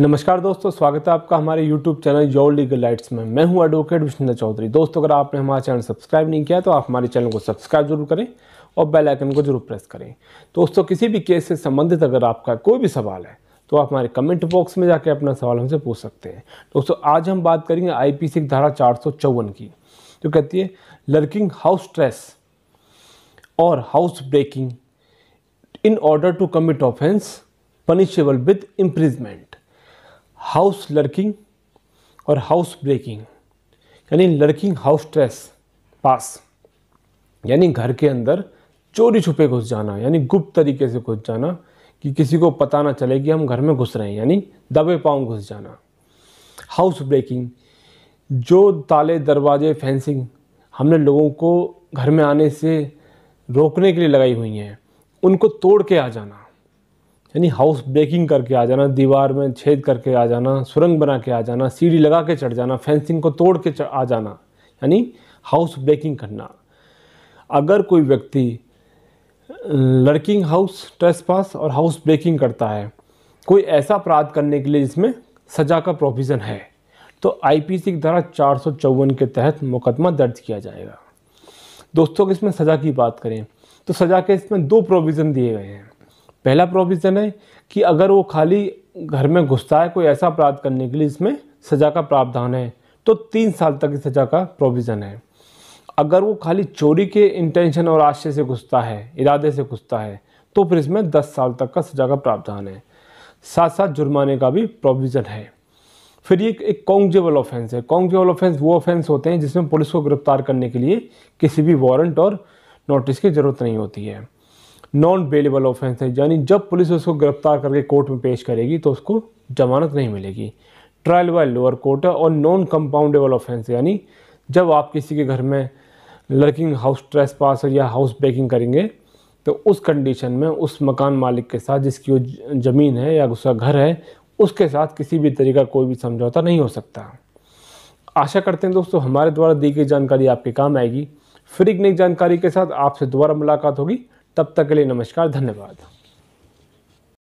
नमस्कार दोस्तों स्वागत है आपका हमारे YouTube channel your legal lights में मैं हूं एडवोकेट विष्णु चौधरी दोस्तों अगर आपने हमारा चैनल सब्सक्राइब नहीं किया तो आप हमारे चैनल को सब्सक्राइब जरूर करें और बेल आइकन को जरूर प्रेस करें दोस्तों किसी भी केस से संबंधित अगर आपका कोई भी सवाल है तो आप हमारे कमेंट बॉक्स में जाकर अपना सवाल हमसे पूछ सकते हैं दोस्तों आज हम बात करेंगे आई पी सी धारा चार की जो कहती है लर्किंग हाउस ट्रेस और house breaking in order to commit offence punishable with imprisonment house lurking और हाउस ब्रेकिंग यानी लड़किंग हाउस ट्रेस पास यानी घर के अंदर चोरी छुपे घुस जाना यानी गुप्त तरीके से घुस जाना कि किसी को पता ना चले कि हम घर में घुस रहे हैं यानी दबे पाँव घुस जाना हाउस ब्रेकिंग जो ताले दरवाजे फेंसिंग हमने लोगों को घर में आने से रोकने के लिए लगाई हुई हैं उनको तोड़ के आ जाना यानी हाउस ब्रेकिंग करके आ जाना दीवार में छेद करके आ जाना सुरंग बना के आ जाना सीढ़ी लगा के चढ़ जाना फेंसिंग को तोड़ के आ जाना यानी हाउस ब्रेकिंग करना अगर कोई व्यक्ति लड़किंग हाउस ट्रेस पास और हाउस ब्रेकिंग करता है कोई ऐसा अपराध करने के लिए जिसमें सजा का प्रोविज़न है तो आईपीसी की धारा चार के तहत मुकदमा दर्ज किया जाएगा दोस्तों इसमें सज़ा की बात करें तो सज़ा के इसमें दो प्रोविज़न दिए गए हैं पहला प्रोविज़न है कि अगर वो खाली घर में घुसता है कोई ऐसा अपराध करने के लिए इसमें सज़ा का प्रावधान है तो तीन साल तक की सज़ा का प्रोविज़न है अगर वो खाली चोरी के इंटेंशन और आशय से घुसता है इरादे से घुसता है तो फिर इसमें दस साल तक का सज़ा का प्रावधान है साथ साथ जुर्माने का भी प्रोविज़न है फिर ये एक कॉन्गजेबल ऑफेंस है कॉन्गजेबल ऑफेंस वो ऑफेंस होते हैं जिसमें पुलिस को गिरफ्तार करने के लिए किसी भी वारंट और नोटिस की ज़रूरत नहीं होती है नॉन बेलेबल ऑफेंस है यानी जब पुलिस उसको गिरफ्तार करके कोर्ट में पेश करेगी तो उसको जमानत नहीं मिलेगी ट्रायल बाय लोअर कोर्ट है और नॉन कंपाउंडेबल ऑफेंस यानी जब आप किसी के घर में लर्किंग हाउस ट्रेस पास या हाउस ब्रेकिंग करेंगे तो उस कंडीशन में उस मकान मालिक के साथ जिसकी वो ज़मीन है या उसका घर है उसके साथ किसी भी तरीका कोई भी समझौता नहीं हो सकता आशा करते हैं दोस्तों हमारे द्वारा दी गई जानकारी आपके काम आएगी फिर एक नई जानकारी के साथ आपसे दोबारा मुलाकात होगी तब तक के लिए नमस्कार धन्यवाद